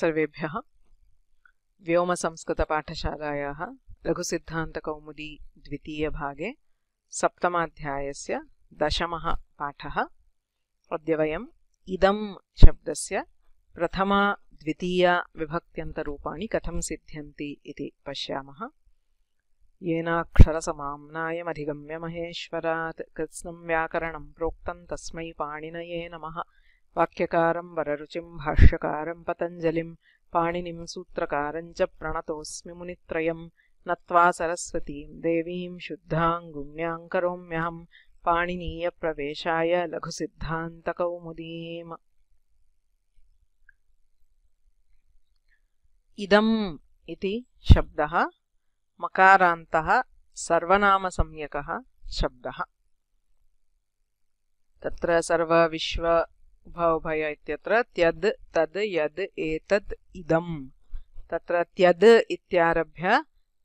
सर्वेभ्यः व्योमसंस्कृतपाठशालायाः लघुसिद्धान्तकौमुदी द्वितीयभागे सप्तमाध्यायस्य दशमः पाठः अद्य वयम् इदं शब्दस्य प्रथमा द्वितीया विभक्त्यन्तरूपाणि कथं सिद्ध्यन्ति इति पश्यामः येनाक्षरसमाम्नायमधिगम्य महेश्वरात् कृत्स्नं व्याकरणं प्रोक्तं तस्मै पाणिनये नमः वाक्यकारं वररुचिं भाष्यकारं पतञ्जलिं पाणिनिं सूत्रकारञ्च प्रणतोऽस्मि मुनित्रयं नत्वा सरस्वतीं देवीं शुद्धां गुण्यां करोम्यहं पाणिनीयप्रवेशाय मकारान्तः सर्वनामसम्यकः शब्दः तत्र सर्वविश्व उभ इत्यत्र त्यद् तद् यद् एतद् इदम् तत्र त्यद् इत्यारभ्य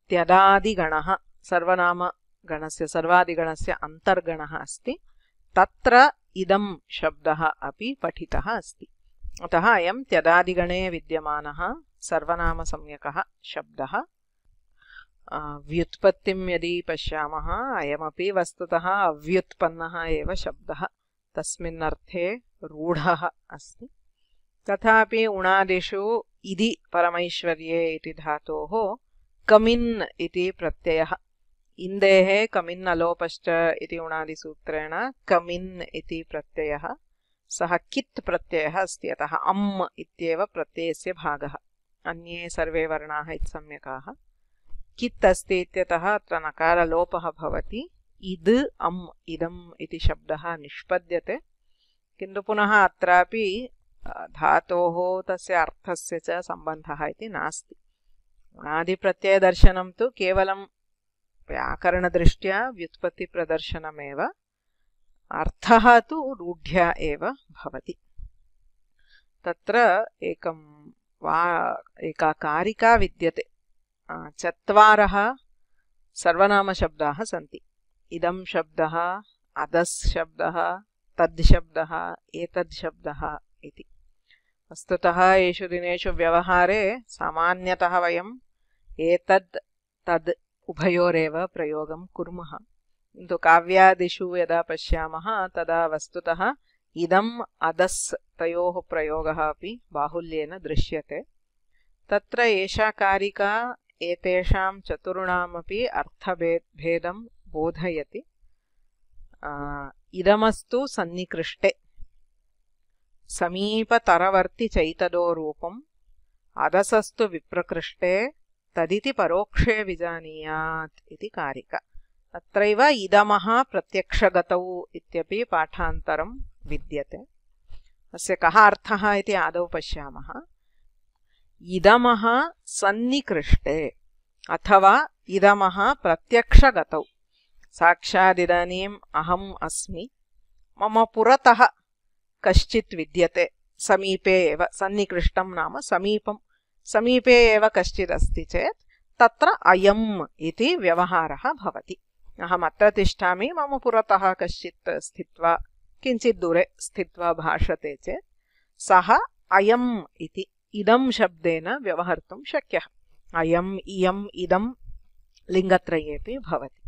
त्यदादिगणः सर्वनामगणस्य सर्वादिगणस्य अन्तर्गणः अस्ति तत्र इदं शब्दः अपि पठितः अस्ति अतः अयं त्यदादिगणे विद्यमानः सर्वनामसम्यकः शब्दः व्युत्पत्तिं यदि पश्यामः अयमपि वस्तुतः अव्युत्पन्नः एव शब्दः तस्थे रूढ़ रूढः तथा उणादिषु इति परमैश्वर्ये इति धातोः कमिन् इति प्रत्ययः इन्देः कमिन् अलोपश्च इति उणादिसूत्रेण कमिन् इति प्रत्ययः सः कित् प्रत्ययः अस्ति अतः अम् इत्येव प्रत्ययस्य भागः अन्ये सर्वे वर्णाः इति सम्यकाः कित् अस्ति इत्यतः अत्र नकारलोपः भवति इद् अम् इदम् इति शब्दः निष्पद्यते किन्तु पुनः अत्रापि धातोः तस्य अर्थस्य च सम्बन्धः इति नास्ति गुणादिप्रत्ययदर्शनं तु केवलं व्याकरणदृष्ट्या व्युत्पत्तिप्रदर्शनमेव अर्थः तु रूढ्या एव भवति तत्र एकं वा एका कारिका विद्यते चत्वारः सर्वनामशब्दाः सन्ति इदं शब्दः अधस् शब्दः तद् शब्दः वस्तुतः येषु दिनेषु व्यवहारे सामान्यतः वयम् एतद् तद् उभयोरेव प्रयोगं कुर्मः किन्तु काव्यादिषु यदा पश्यामः तदा वस्तुतः इदम् अदस् तयोः प्रयोगः अपि बाहुल्येन दृश्यते तत्र एषा कारिका एतेषां चतुर्णामपि अर्थभेदं बोधयति इदमस्तु सन्निकृष्टे समीपतरवर्तिचैतदोरूपम् रूपम् अधसस्तु विप्रकृष्टे तदिति परोक्षे विजानीयात् इति कारिका अत्रैव इदमः प्रत्यक्षगतौ इत्यपि पाठान्तरं विद्यते अस्य कः अर्थः इति आदौ पश्यामः इदमः सन्निकृष्टे अथवा इदमः प्रत्यक्षगतौ साक्षादिदानीम् अहम् अस्मि मम पुरतः कश्चित् विद्यते समीपे एव सन्निकृष्टं नाम समीपं समीपे एव कश्चिदस्ति चेत् तत्र अयम् इति व्यवहारः भवति अहम् तिष्ठामि मम पुरतः कश्चित् स्थित्वा किञ्चित् दूरे स्थित्वा भाषते चेत् सः अयम् इति इदं शब्देन व्यवहर्तुं शक्यः अयम् इयम् इदं लिङ्गत्रयेपि भवति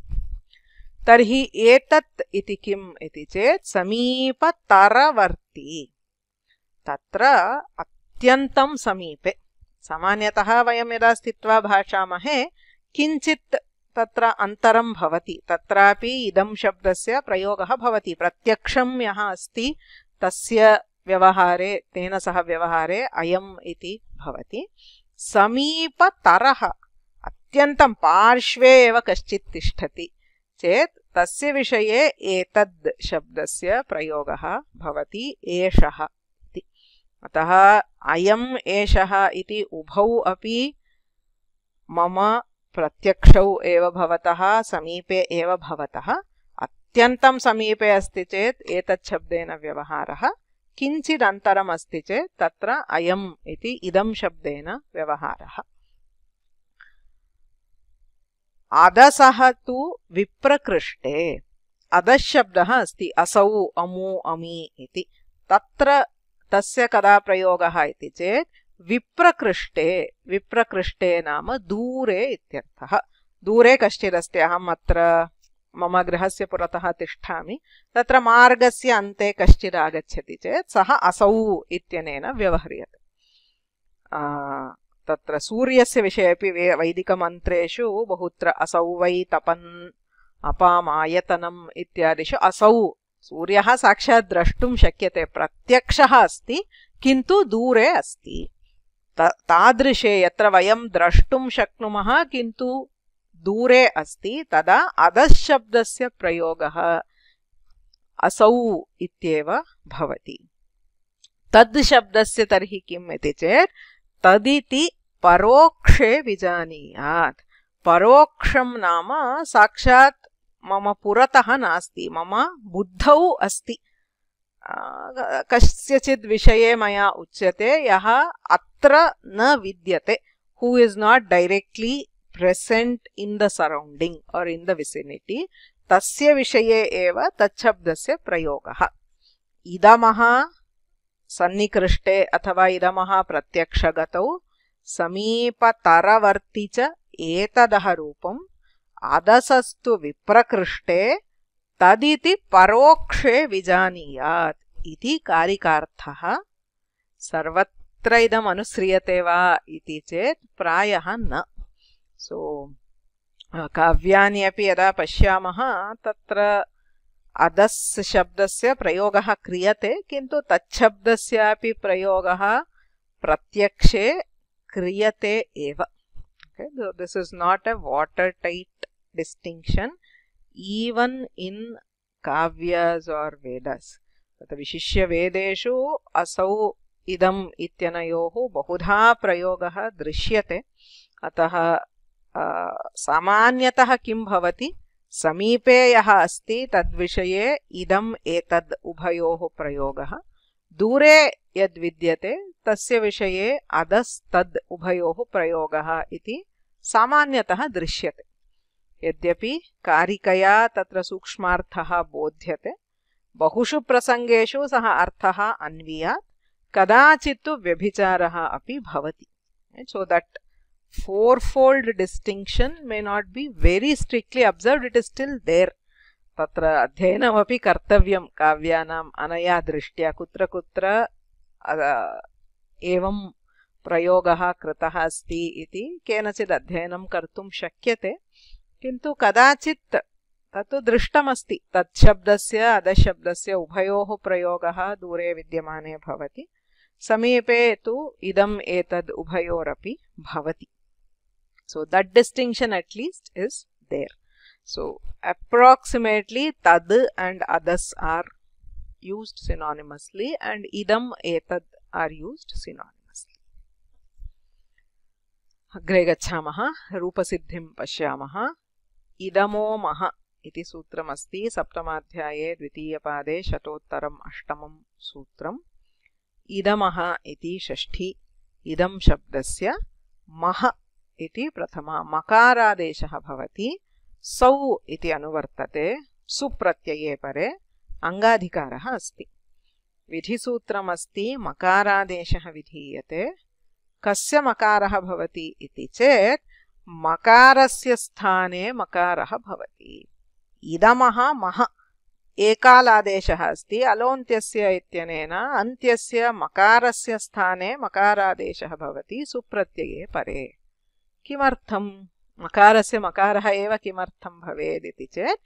तर्हि एतत् इति किम् इति चेत् समीपतरवर्ति तत्र अत्यन्तं समीपे सामान्यतः वयं यदा स्थित्वा भाषामहे किञ्चित् तत्र अन्तरं भवति तत्रापि इदं शब्दस्य प्रयोगः भवति प्रत्यक्षं यः अस्ति तस्य व्यवहारे तेन सह व्यवहारे अयम् इति भवति समीपतरः अत्यन्तं पार्श्वे एव कश्चित् तिष्ठति चेत् तस्य विषये एतद् शब्दस्य प्रयोगः भवति एषः इति अतः अयम् एषः इति उभौ अपि मम प्रत्यक्षौ एव भवतः समीपे एव भवतः अत्यन्तं समीपे अस्ति चेत् एतत् शब्देन व्यवहारः किञ्चिदन्तरमस्ति चेत् तत्र अयम् इति इदं शब्देन व्यवहारः ಅಧಸ ವಿಕೃಷ್ಟೇ ಅಧಃ ಶಬ್ಸ ಅಮೂ ಅಮೀ ತಯೋಗ ವಿಪ್ರಷ್ಟೇ ವಿಪ್ರಷ್ಟೇ ನಮ್ಮ ದೂರೆ ಇರ್ಥ ದೂರೆ ಅಂತೆ ಕಶ್ಚಿದ ಆಗಚ್ಚತಿ ಚೇತ್ ಸಹ ಅಸೌ ಇತ್ಯನೇನ ವ್ಯವಹರಿಯತೆ ಆ तत्र सूर्यस्य विषये अपि वे वैदिकमन्त्रेषु बहुत्र असौ वै तपन् अपामायतनम् इत्यादिषु असौ सूर्यः साक्षात् द्रष्टुं शक्यते प्रत्यक्षः अस्ति किन्तु दूरे अस्ति तादृशे यत्र वयं द्रष्टुं शक्नुमः किन्तु दूरे अस्ति तदा अधशब्दस्य प्रयोगः असौ इत्येव भवति तद् शब्दस्य तर्हि किम् इति चेत् तदिति परोक्षे विजानीयात् परोक्षं नाम साक्षात् मम पुरतः नास्ति मम बुद्धौ अस्ति कस्यचित् विषये मया उच्यते यः अत्र न विद्यते who is not directly present in the surrounding or in the विसिनिटि तस्य विषये एव तच्छब्दस्य प्रयोगः इदमः सन्निकृष्टे अथवा इदमः प्रत्यक्षगतौ समीपतरवर्ति च एतदः रूपम् अदसस्तु विप्रकृष्टे तदिति परोक्षे विजानीयात् इति कारिकार्थः सर्वत्र इदम् अनुस्रियते वा इति चेत् प्रायः न सो काव्यानि अपि यदा पश्यामः तत्र अदस् शब्दस्य प्रयोगः क्रियते किन्तु तच्छब्दस्यापि प्रयोगः प्रत्यक्षे kriyate eva. Okay, so this is not a watertight distinction even in kavyas are Vedas तत् विशिष्य वेदेषु असौ इदम् इत्यनयोः बहुधा प्रयोगः दृश्यते अतः सामान्यतः किं भवति समीपे यः अस्ति तद्विषये इदम् एतद् उभयोः प्रयोगः दूरे यद्विद्यते तस्य विषये अधस्तद् उभयोः प्रयोगः इति सामान्यतः दृश्यते यद्यपि कारिकया तत्र सूक्ष्मार्थः बोध्यते बहुषु प्रसङ्गेषु सः अर्थः अन्वीयात् कदाचित् तु व्यभिचारः अपि भवति so that four fold distinction may not be very strictly observed it is still there तत्र अध्ययनमपि कर्तव्यं काव्यानाम् अनया दृष्ट्या कुत्र कुत्र एवं प्रयोगः कृतः अस्ति इति केनचित् अध्ययनं कर्तुं शक्यते किन्तु कदाचित् तत् दृष्टमस्ति तच्छब्दस्य अधशब्दस्य उभयोः प्रयोगः दूरे विद्यमाने भवति समीपे तु इदम् एतद् उभयोरपि भवति सो that distinction at least is so so approximately tad and are are used synonymously and idam are used synonymously. अग्रे गच्छामः रूपसिद्धिं पश्यामः इदमोमः इति सूत्रमस्ति सप्तमाध्याये द्वितीयपादे शतोत्तरम् अष्टमं सूत्रम् इदमः इति षष्ठी इदं शब्दस्य मह इति प्रथमा मकारादेशः भवति सौ इति अनुवर्तते सुप्रत्यये परे अङ्गाधिकारः अस्ति विधिसूत्रमस्ति मकारादेशः विधीयते कस्य मकारः भवति इति चेत् मकारस्य स्थाने मकारः भवति इदमः मः एकालादेशः अस्ति अलोन्त्यस्य इत्यनेन अन्त्यस्य मकारस्य स्थाने मकारादेशः भवति सुप्रत्यये परे किमर्थम् मकारस्य मकारः एव किमर्थं भवेदिति चेत्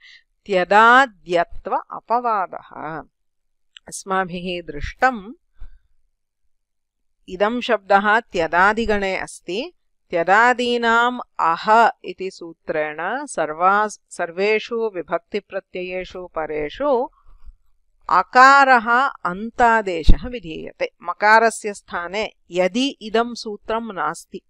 त्यदाद्यत्व अपवादः अस्माभिः दृष्टम् इदं शब्दः त्यदादिगणे अस्ति त्यदादीनाम् अह इति सूत्रेण सर्वा सर्वेषु विभक्तिप्रत्ययेषु परेषु अकारः अन्तादेशः विधीयते मकारस्य स्थाने यदि इदं सूत्रं नास्ति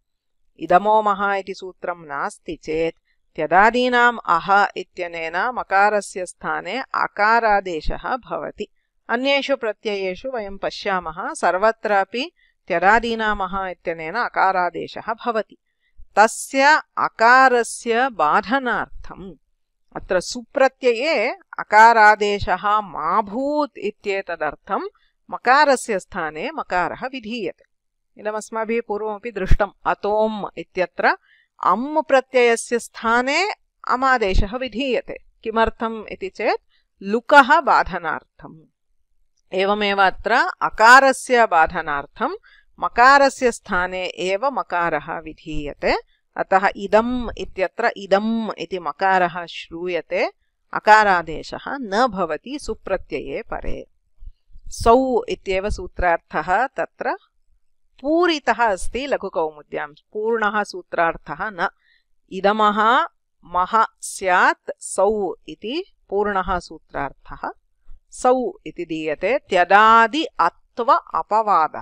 इदमोमः इति सूत्रं नास्ति चेत् त्यदादीनाम् अह इत्यनेन मकारस्य स्थाने अकारादेशः भवति अन्येषु प्रत्ययेषु वयं पश्यामः सर्वत्रापि त्यरादीनामः इत्यनेन अकारादेशः भवति तस्य अकारस्य बाधनार्थम् अत्र सुप्रत्यये अकारादेशः मा भूत् इत्येतदर्थं मकारस्य स्थाने मकारः विधीयते इदमस्माभिः पूर्वमपि दृष्टम् अतोम् इत्यत्र अम् प्रत्ययस्य स्थाने अमादेशः विधीयते किमर्थम् इति चेत् लुकः बाधनार्थम् एवमेव अत्र अकारस्य बाधनार्थं मकारस्य स्थाने एव मकारः विधीयते अतः इदम् इत्यत्र इदम् इति मकारः श्रूयते अकारादेशः न भवति सुप्रत्यये परे सौ इत्येव सूत्रार्थः तत्र पूरितः अस्ति लघुकौमुद्यां पूर्णः सूत्रार्थः न इदमः मः स्यात् सौ इति पूर्णः सूत्रार्थः సౌ ఇది దీయతే త్యదాది అత్వ అపవాద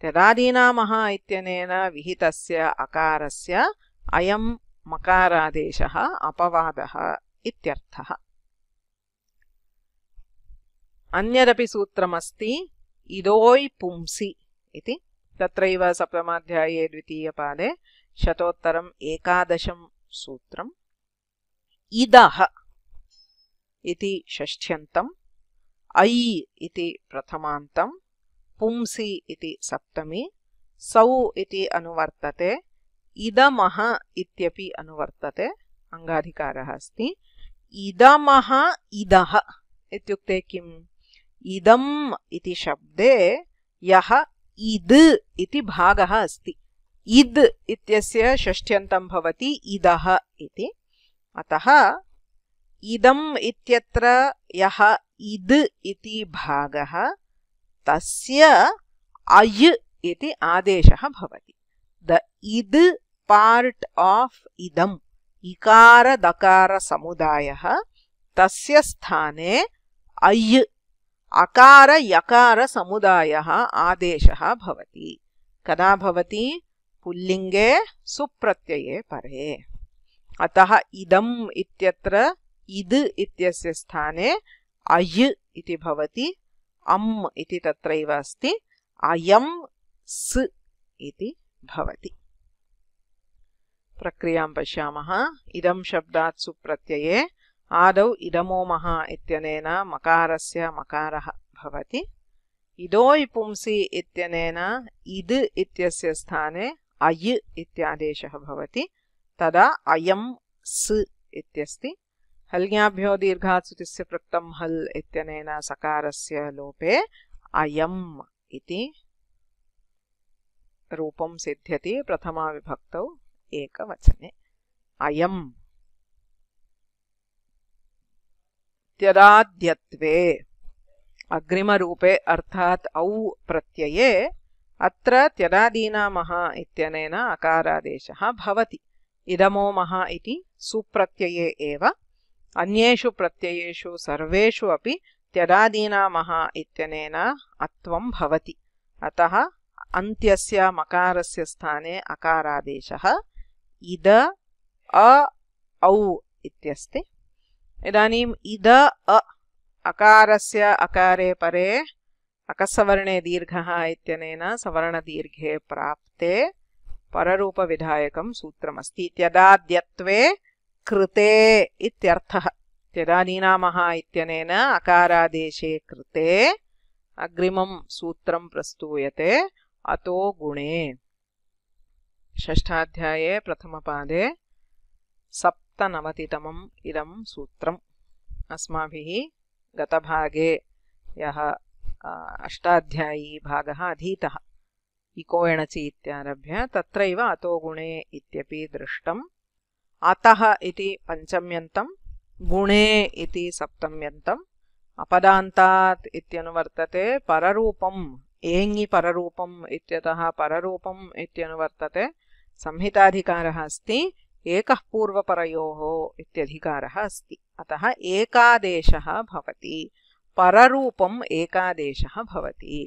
త్యదాదీనామహ ఇత్యనేన విహితస్య అకారస్య అయం మకారాదేశ అపవాద ఇత్యర్థ అన్యదపి సూత్రమస్తి ఇదోయ్ పుంసి ఇది తత్రైవ సప్తమాధ్యాయే ద్వితీయపాదే శతోత్తరం ఏకాదశం సూత్రం ఇదహ ఇది షష్ఠ్యంతం ऐ इति प्रथमान्तं पुंसि इति सप्तमी सौ इति अनुवर्तते इदमः इत्यपि अनुवर्तते अङ्गाधिकारः अस्ति इदमः इदः इत्युक्ते किम् इदम् इति शब्दे यः इद् इति भागः अस्ति इद् इत्यस्य षष्ठ्यन्तं भवति इदः इति अतः इदम् इत्यत्र यः इद् इति भागः तस्य अय् इति आदेशः भवति द इद् पार्ट् आफ् इदम् इकारदकारसमुदायः तस्य स्थाने अय् अकारयकारसमुदायः आदेशः भवति कदा भवति पुल्लिङ्गे सुप्रत्यये परे अतः इदम् इत्यत्र इद् इत्यस्य स्थाने अय् इति भवति अम् इति तत्रैव अस्ति अयम् स् इति भवति प्रक्रियां पश्यामः इदं शब्दात् सुप्रत्यये आदौ इदमोमः इत्यनेन मकारस्य मकारः भवति इदोय् पुंसि इत्यनेन इद् इत्यस्य स्थाने अय् इत्यादेशः भवति तदा अयं स् इत्यस्ति हल्याभ्यो दीर्घात् सुतिस्य पृक्तं हल् इत्यनेन सकारस्य लोपे अयम् इति रूपं सिद्ध्यति प्रथमाविभक्तौ एकवचने अयम् इत्यदाद्यत्वे अग्रिमरूपे अर्थात औ प्रत्यये अत्र त्यदादीना महा इत्यनेन अकारादेशः भवति इदमो महा इति सुप्रत्यये एव अन्येषु प्रत्ययेषु सर्वेषु अपि त्यडादीनामः इत्यनेन अत्वं भवति अतः अन्त्यस्य मकारस्य स्थाने अकारादेशः इद अ औ इत्यस्ति इदानीम् इद अ अकारस्य अकारे परे अकसवर्णे दीर्घः इत्यनेन सवर्णदीर्घे प्राप्ते पररूपविधायकं सूत्रमस्ति इत्यदाद्यत्वे कृते इत्यर्थः त्यदानीनामः इत्यनेन अकारादेशे कृते अग्रिमं सूत्रं प्रस्तूयते अतो गुणे षष्ठाध्याये प्रथमपादे सप्तनवतितमम् इदं सूत्रम् अस्माभिः गतभागे यः अष्टाध्यायी भागः अधीतः इको एणचि इत्यारभ्य तत्रैव अतो गुणे इत्यपि दृष्टम् अतः इति गुणे इति सप्तम्यन्तम् अपदान्तात् इत्यनुवर्तते पररूपम् एङि पररूपम् इत्यनुवर्तते संहिताधिकारः अस्ति एकः पूर्वपरयोः इत्यधिकारः अस्ति अतः एकादेशः भवति पररूपम् एकादेशः भवति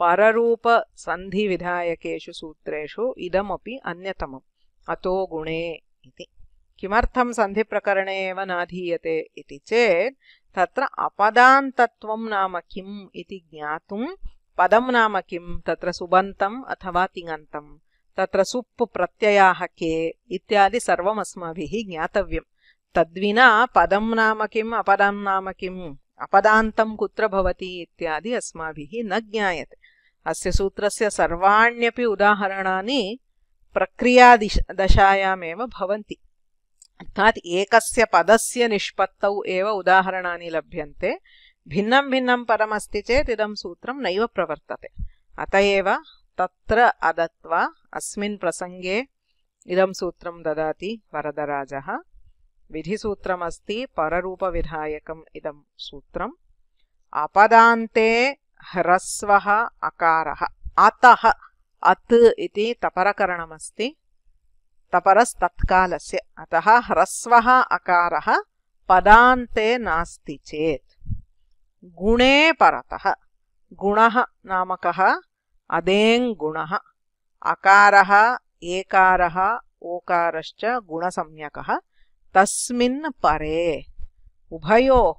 पररूपसन्धिविधायकेषु सूत्रेषु इदमपि अन्यतमम् अतो गुणे इति किमर्थं सन्धिप्रकरणे एव नाधीयते इति चेत् तत्र अपदान्तत्वं नाम किम् इति ज्ञातुं पदं नाम किं तत्र सुबन्तम् अथवा तिङन्तम् तत्र सुप् प्रत्ययाः के इत्यादि सर्वम् अस्माभिः ज्ञातव्यम् तद्विना पदं नाम किम् अपदं नाम किम् अपदान्तं कुत्र भवति इत्यादि अस्माभिः न ज्ञायते अस्य सूत्रस्य सर्वाण्यपि उदाहरणानि प्रक्रियादिश दशायामेव भवन्ति अर्थात एक पदस्य निष्पत्तौ एव उदाहरणानि लभ्यन्ते भिन्नं भिन्नं पदमस्ति चेत् इदं सूत्रं नैव प्रवर्तते अत एव तत्र अदत्वा अस्मिन् प्रसङ्गे इदं सूत्रं ददाति वरदराजः विधिसूत्रमस्ति पररूपविधायकम् इदं सूत्रम् अपदान्ते ह्रस्वः अकारः अतः अत् इति तपरकरणमस्ति से अतः ह्रस्व अकार पदाते नास्ति चेत गुणे परतः गुण नामकः अदेङ्गुणः अकारः एकारः ओकारश्च गुणसंज्ञकः तस्मिन् परे उभयोः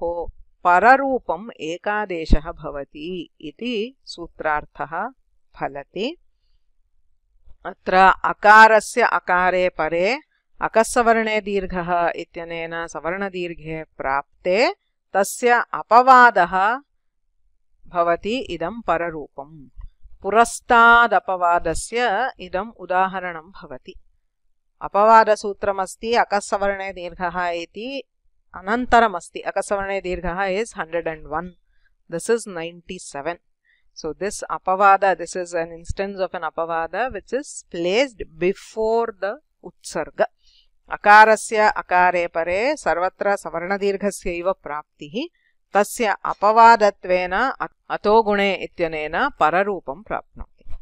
पररूपम् एकादेशः भवति सूत्रार्थः फलति अत्र अकारस्य अकारे परे अकस्सवर्णे दीर्घः इत्यनेन सवर्णदीर्घे प्राप्ते तस्य अपवादः भवति इदं पररूपम् पुरस्तादपवादस्य इदम् उदाहरणं भवति अपवादसूत्रमस्ति अकस्सवर्णे दीर्घः इति अनन्तरमस्ति अकस्सवर्णे दीर्घः is hundred and one this is ninety seven So this apavada, this is an instance of an apavada which is placed before the utsarga. Akarasya akare pare sarvatra savarnadirghasya iva praptihi tasya apavadatvena atogune ityanena pararupam praptnati.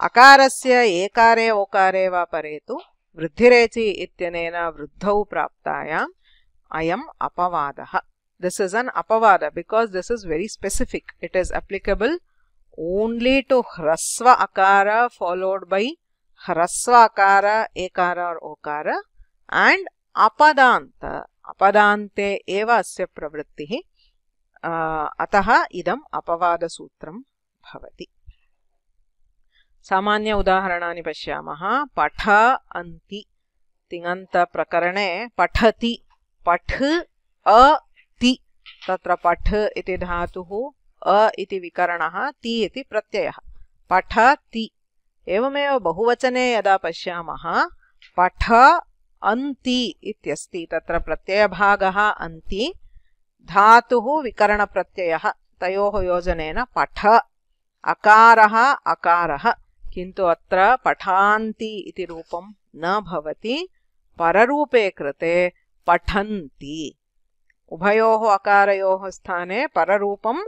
Akarasya ekare okare va paretu vriddhirechi ityanena vriddhau praptayam ayam apavada. This is an apavada because this is very specific. It is applicable only to hrasva akara followed by hrasva akara, ekara or okara and apadanta. Apadante eva asya pravrittihi. अतः इदम् अपवादसूत्रं भवति सामान्य उदाहरणानि पश्यामः पठ अन्ति तिङन्तप्रकरणे पठति पठ अति तत्र पठ इति धातुः अ इति विकरण ती इति प्रत्यय पठ ती एवमेव बहुवचने यदा पश्यामः पठ अन्ति इत्यस्ति तत्र प्रत्ययभागः अन्ति धातुः विकरणप्रत्ययः तयोः योजनेन पठ अकारः अकारः किन्तु अत्र पठान्ति इति रूपं न भवति पररूपे कृते पठन्ति उभयोः अकारयोः स्थाने पररूपं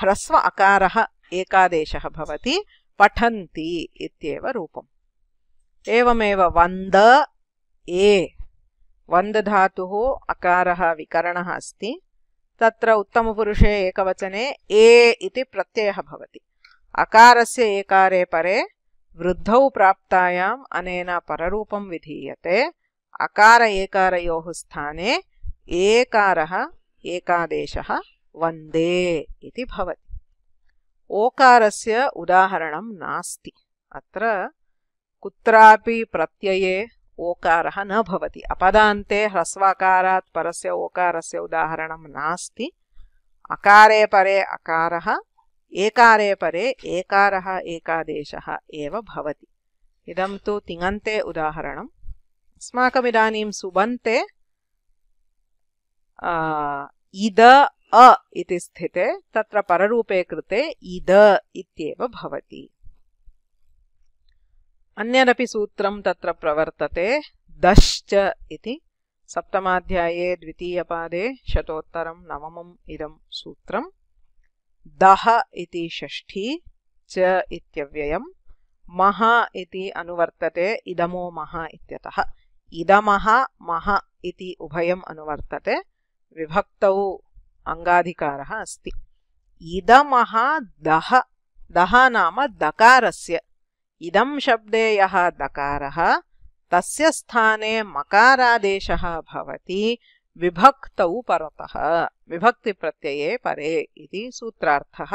ह्रस्व अकारः एकादेशः भवति पठन्ति इत्येव रूपम् एवमेव वन्द ए वन्दधातुः अकारः विकरणः अस्ति तत्र उत्तमपुरुषे एकवचने ए इति प्रत्ययः भवति अकारस्य एकारे परे वृद्धौ प्राप्तायाम् अनेन पररूपं विधीयते अकार एकारयोः स्थाने एकारः एकादेशः वंदे इति भवति ओकारस्य उदाहरणं नास्ति अत्र कुत्रापि प्रत्यये ओकारः न भवति अपदान्ते ह्रस्वाकारात् परस्य ओकारस्य उदाहरणं नास्ति अकारे परे अकारः एकारे परे एकारः एकादेशः एव भवति इदं तु तिङन्ते उदाहरणम् अस्माकमिदानीं सुबन्ते इद अ इति स्थिते तत्र पररूपे कृते इद इत्येव भवति अन्यदपि सूत्रं तत्र प्रवर्तते दश्च इति सप्तमाध्याये द्वितीयपादे शतोत्तरं नवमम् इदं सूत्रं दह इति षष्ठी च इत्यव्ययं मह इति अनुवर्तते इदमो मह इत्यतः इदमः मह इति उभयम् अनुवर्तते विभक्तौ अंगाधिकार अस्त इदमः दह दह नाम दकार से इदम शब्द दकारः तस्य स्थाने मकारादेश विभक्त विभक्तौ विभक्ति विभक्तिप्रत्यये परे इति सूत्रार्थः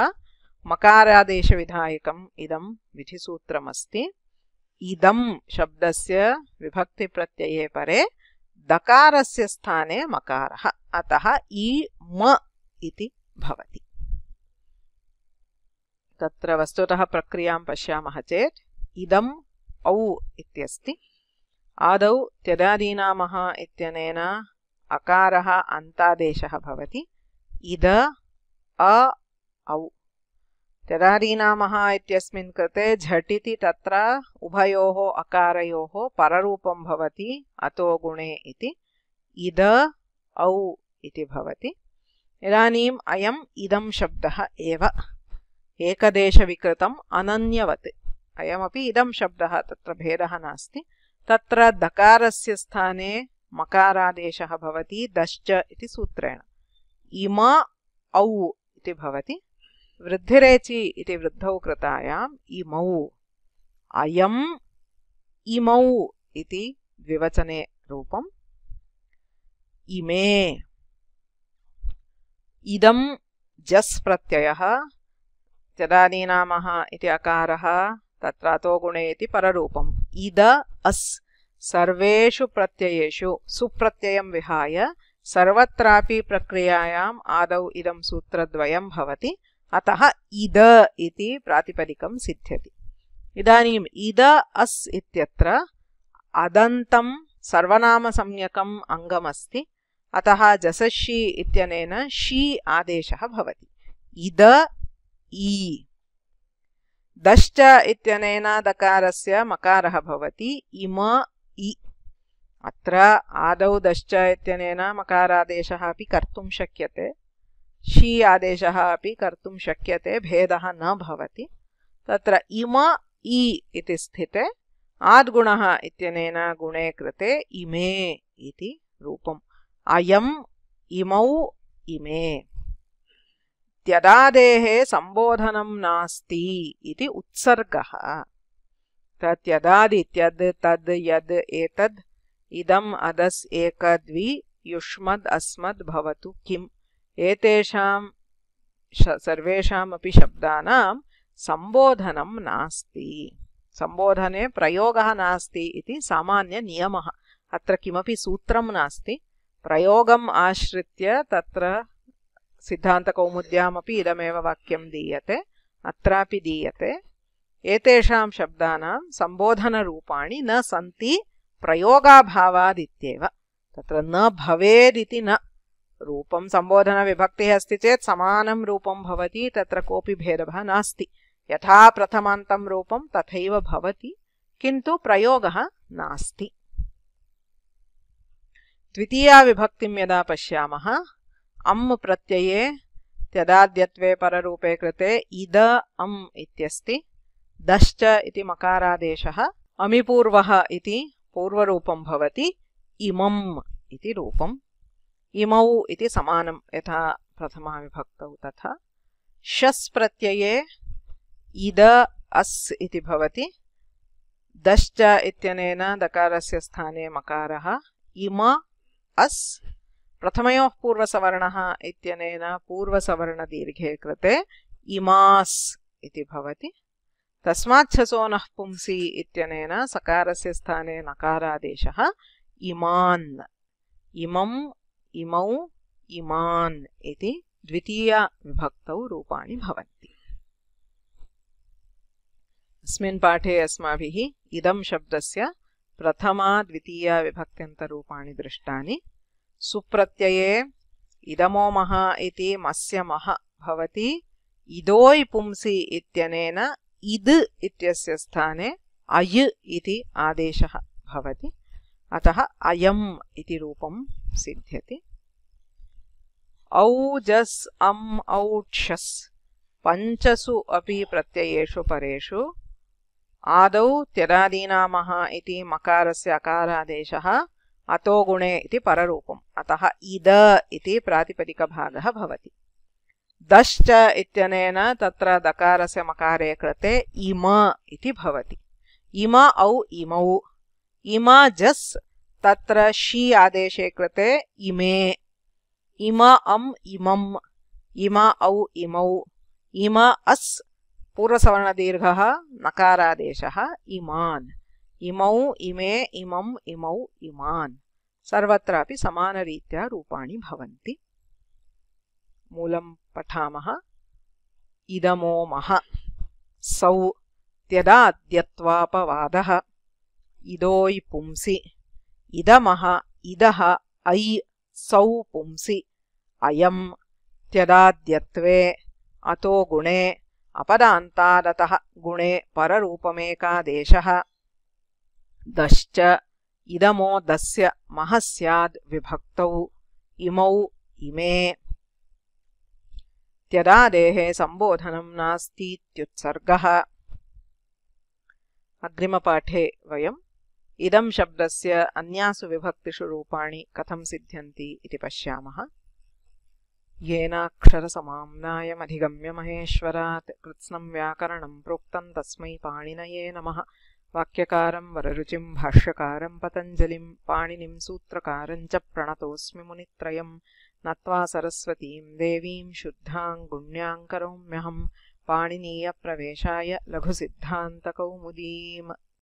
मकारादेशविधायकम् इदं विधिसूत्रमस्ति इदं शब्दस्य विभक्तिप्रत्यये परे दकारस्य स्थाने मकारः अतः ईम इति भवति तत्र वस्तुतः प्रक्रियां पश्यामः चेत् इदम् औ इत्यस्ति आदौ त्यदादीनामः इत्यनेन अकारः अन्तादेशः भवति इद अ औ त्यदादीनामः इत्यस्मिन् कृते झटिति तत्र उभयोः अकारयोः पररूपं भवति अतो गुणे इति इद औ इति भवति इदानीम् अयम् इदं शब्दः एव एकदेशविकृतम् अनन्यवत् अयमपि इदं शब्दः तत्र भेदः नास्ति तत्र दकारस्य स्थाने मकारादेशः भवति दश्च इति सूत्रेण इमा औ इति भवति वृद्धिरेचि इति वृद्धौ कृतायाम् इमौ अयम् इमौ इति द्विवचने रूपम् इमे इदं जस् प्रत्ययः जदानीनामः इति अकारः तत्र गुणे इति पररूपम् इद अस् सर्वेषु प्रत्ययेषु सुप्रत्ययं विहाय सर्वत्रापि प्रक्रियायाम् आदौ इदं सूत्रद्वयं भवति अतः इद इति प्रातिपदिकं सिद्ध्यति इदानीम् इद अस् इत्यत्र अदन्तं सर्वनामसंज्ञकम् अङ्गमस्ति अतः जसषि इत्यनेन षि आदेशः भवति इद ई दश्च इत्यनेन दकारस्य मकारः भवति इम इ अत्र आदौ दश्च इत्यनेन मकारादेशः अपि कर्तुं शक्यते शी आदेशः अपि कर्तुं शक्यते भेदः न भवति तत्र इम इ इति स्थिते आद्गुणः इत्यनेन गुणे कृते इमे इति रूपम् अयम इमौ इमे त्यदादेः सम्बोधनं नास्ति इति उत्सर्गः तत्यदादित्यद् तद् यद् एतद् इदम् अदस् एकद्वि युष्मद् अस्मद् भवतु किम् एतेषां सर्वेषामपि शब्दानां सम्बोधनं नास्ति सम्बोधने प्रयोगः नास्ति इति सामान्यनियमः अत्र किमपि सूत्रं नास्ति प्रयोग आश्रि त्र सिद्धान्तकौमुद्यामपि इदमेव दीये दीयते अत्रापि दीयते एतेषां शब्दानां सम्बोधनरूपाणि न सन्ति प्रयोगाभावादित्येव तत्र न भवेदिति न रूपं सम्बोधनविभक्तिः अस्ति चेत् समानं रूपं भवति तत्र कोऽपि भेदः नास्ति यथा प्रथमान्तं रूपं तथैव भवति किन्तु प्रयोगः नास्ति विभक्ति यदा पश्यामः अम् प्रत्यये त्यदाद्यत्वे पररूपे कृते इद अम् इत्यस्ति दश्च इति मकारादेशः अमिपूर्वः इति पूर्वरूपं भवति इमम् इति रूपम् इमौ इति समानं यथा विभक्तौ तथा शस् प्रत्यये इद अस् इति भवति दश्च इत्यनेन दकारस्य स्थाने मकारः इम अस् प्रथमयोः पूर्वसवर्णः इत्यनेन पूर्वसवर्णदीर्घे कृते इमास् इति भवति तस्मात् छसो नः पुंसि इत्यनेन सकारस्य स्थाने नकारादेशः इमान् इमम् इमौ इमान् इति द्वितीयाविभक्तौ रूपाणि भवन्ति अस्मिन् पाठे अस्माभिः इदं शब्दस्य प्रथमा द्वितीयाविभक्त्यन्तरूपाणि दृष्टानि सुप्रत्यये इदमोमः इति मस्यमः भवति इदोय् पुंसि इत्यनेन स्थाने अय् इति आदेशः भवति अतः अयम इति रूपं सिद्ध्यति औ जस् अम् औक्षस् पञ्चसु अपि प्रत्ययेषु परेषु ದಶ್ಚ ಇತ್ಯನೇನ ತತ್ರ ದಕಾರಸ್ಯ ಮಕಾರೆ ಕೃತೆ ಭವತಿ ಇಮ ಔ ಇಮೌ ಇಮ ಜಸ್ ಕೃತೆ ಆದೇಶ ಇಮ ಇಮಂ ಇಮ ಔ ಇಮೌ ಇಮ ಅಸ್ पूर्वसवर्णदीर्घः नकारादेशः इमान् इमौ इमे इमम् इमौ इमान् सर्वत्रापि समानरीत्या रूपाणि भवन्ति मूलं पठामः इदमो मह सौ त्यदाद्यत्वापवादः पुंसि इदमः इदः अय् सौ पुंसि अयं त्यदाद्यत्वे अतो गुणे अपदान्तादतः गुणे पररूपमेकादेशः दश्च इदमो दस्य महः स्याद्विभक्तौ इमे त्यदादेः सम्बोधनं नास्तीत्युत्सर्गः अग्रिमपाठे वयम् इदं शब्दस्य अन्यासु विभक्तिषु रूपाणि कथं सिद्ध्यन्ति इति पश्यामः येनाक्षरसमाम्नायमधिगम्य महेश्वरात् कृत्स्नम् व्याकरणं प्रोक्तम् तस्मै पाणिनये नमः वाक्यकारं वररुचिं भाष्यकारं पतञ्जलिं पाणिनिं सूत्रकारञ्च प्रणतोऽस्मि मुनित्रयम् नत्वा शुद्धाम् देवीं करोम्यहम् पाणिनीयप्रवेशाय लघुसिद्धान्तकौमुदीम्